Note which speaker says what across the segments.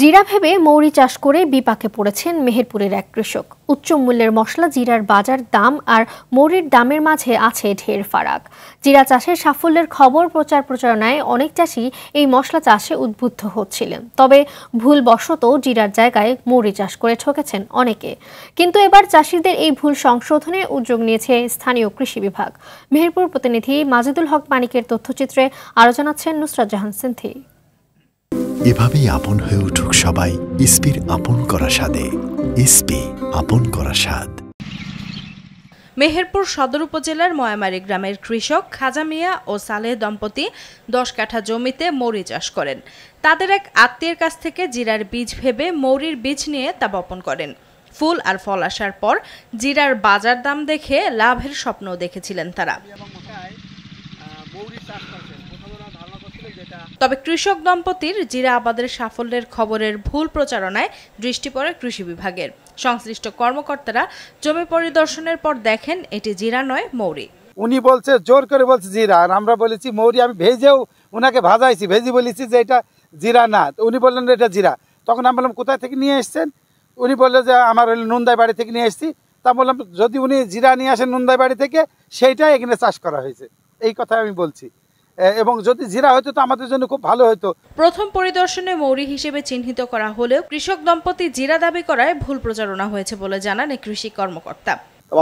Speaker 1: জিরা ভেবে মৌরি চাষ করে বিপাকে পড়েছেন মেহেরপুরের এক কৃষক উচ্চ মূল্যের মশলা জিরার বাজার দাম আর মৌরির দামের মাঝে আছে ঢের ফারাক জিরা চাষের সাফল্যের খবর প্রচার প্রচারণায় অনেক চাষি এই মশলা চাষে উদ্বুদ্ধ হচ্ছিলেন তবে ভুলবশত জিরার জায়গায় মৌরি চাষ করে ঠকেছেন অনেকে কিন্তু এবার চাষিদের এই ভুল সংশোধনে উদ্যোগ নিয়েছে স্থানীয় কৃষি বিভাগ মেহেরপুর প্রতিনিধি মাজেদুল হক মানিকের তথ্যচিত্রে আরো জানাচ্ছেন নুসরাত জাহান সিন্থি এভাবেই আপন হয়ে
Speaker 2: উঠুক সবাই ইসপির আপন করা স্বাদে ইসপি আপন করা স্বাদ
Speaker 3: মেহেরপুর সদর উপজেলার ময়ামারি গ্রামের কৃষক খাজা মিয়া ও সালেহ দম্পতি দশ কাঠা জমিতে মৌরি চাষ করেন তাদের এক আত্মীয়ের কাছ থেকে জিরার বীজ ভেবে মৌরির বীজ নিয়ে তা বপন করেন ফুল আর ফল আসার পর জিরার বাজার দাম দেখে লাভের স্বপ্ন দেখেছিলেন তারা তবে কৃষক দম্পতির জিরা আবাদের সাফল্যের খবরের ভুল প্রচারণায় দৃষ্টি পড়ে কৃষি বিভাগের সংশ্লিষ্ট কর্মকর্তারা জমি পরিদর্শনের পর দেখেন এটি জিরা নয় মৌরি
Speaker 2: উনি বলছে জোর করে বলছে জিরা আর আমরা বলেছি মৌরি আমি ভেজেও ওনাকে ভাজাইছি ভেজি বলেছি যে এটা জিরা না উনি বললেন এটা জিরা তখন আমি বললাম কোথায় থেকে নিয়ে এসছেন উনি বললেন যে আমার নুন্দাই বাড়ি থেকে নিয়ে এসছি তা বললাম যদি উনি জিরা নিয়ে আসেন নুন্দাই বাড়ি থেকে সেইটাই এখানে চাষ করা হয়েছে এই কথা আমি বলছি এবং যদি জিরা হতো তো আমাদের জন্য খুব ভালো হতো
Speaker 3: প্রথম পরিদর্শনে মৌরি হিসেবে চিহ্নিত করা হলেও কৃষক দম্পতি জিরা দাবি করায় ভুল প্রচারণা হয়েছে বলে জানান কৃষি কর্মকর্তা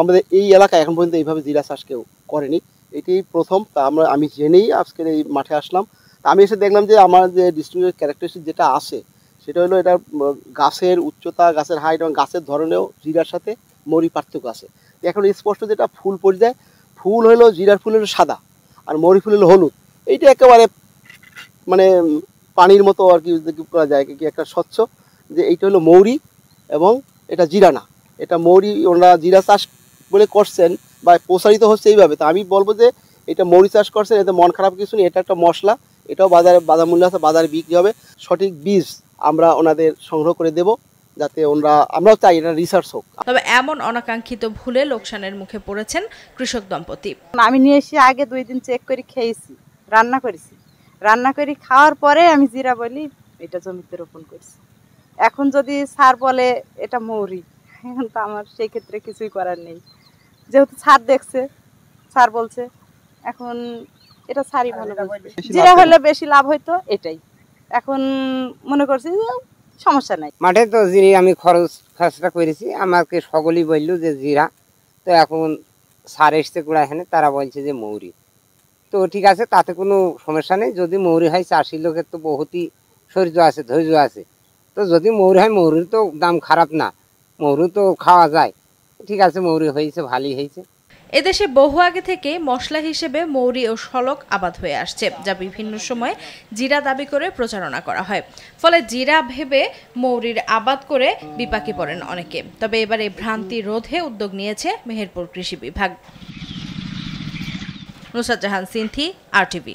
Speaker 4: আমাদের এই এলাকায় এখন পর্যন্ত এইভাবে জিরা চাষ কেউ করেনি এটি প্রথম তা আমরা আমি জেনেই আজকের এই মাঠে আসলাম আমি এসে দেখলাম যে আমার যে ডিস্ট্রিক্টের ক্যারেক্টারিস্টিক যেটা আছে সেটা হলো এটা গাছের উচ্চতা গাছের হাইট এবং গাছের ধরনেও জিরার সাথে মরি পার্থক্য আছে এখন স্পষ্ট যেটা ফুল পর্যায়ে ফুল হলো জিরার ফুল হলো সাদা আর মরি ফুল হলো হলুদ এইটা একেবারে মানে পানির মতো আর কি করা যায় কি একটা স্বচ্ছ যে এইটা হলো মৌরি এবং এটা জিরানা এটা মৌরি ওনারা জিরা চাষ বলে করছেন বা প্রসারিত হচ্ছে এইভাবে তো আমি বলবো যে এটা মৌরি চাষ করছেন এতে মন খারাপ কিছু নেই এটা একটা মশলা এটাও বাজারে বাজার মূল্য আছে বাজারে বিক্রি হবে সঠিক বীজ আমরা ওনাদের সংগ্রহ করে দেব যাতে ওনারা আমরাও চাই এটা রিসার্চ হোক
Speaker 3: তবে এমন অনাকাঙ্ক্ষিত ভুলে লোকসানের মুখে পড়েছেন কৃষক দম্পতি আমি নিয়ে এসে আগে দুই দিন চেক করে খেয়েছি রান্না করেছি রান্না করে খাওয়ার পরে আমি জিরা বলি এটা জমিতে রোপণ করছি এখন যদি সার বলে এটা মৌরি এখন তো আমার সেই ক্ষেত্রে কিছুই করার নেই যেহেতু সার দেখছে সার বলছে এখন এটা সারই ভালো জিরা হলে বেশি লাভ হইতো এটাই এখন মনে করছি যে সমস্যা নাই
Speaker 4: মাঠে তো জিরি আমি খরচ খরচটা করেছি আমাকে সকলেই বললো যে জিরা তো এখন সার এসছে কুড়া এখানে তারা বলছে যে মৌরি তো ঠিক আছে তাতে কোনো সমস্যা নেই যদি মৌরি হয় চাষির লোকের তো বহুতই ধৈর্য আছে ধৈর্য আছে তো যদি মৌরি হয় মৌরির তো দাম খারাপ না মৌরি তো খাওয়া যায় ঠিক আছে
Speaker 3: মৌরি হয়েছে ভালোই হয়েছে এদেশে বহু আগে থেকে মশলা হিসেবে মৌরি ও শলক আবাদ হয়ে আসছে যা বিভিন্ন সময় জিরা দাবি করে প্রচারণা করা হয় ফলে জিরা ভেবে মৌরির আবাদ করে বিপাকে পড়েন অনেকে তবে এবারে ভ্রান্তি রোধে উদ্যোগ নিয়েছে মেহেরপুর কৃষি বিভাগ নুসরাত জাহান সিনথি
Speaker 2: আরটিভি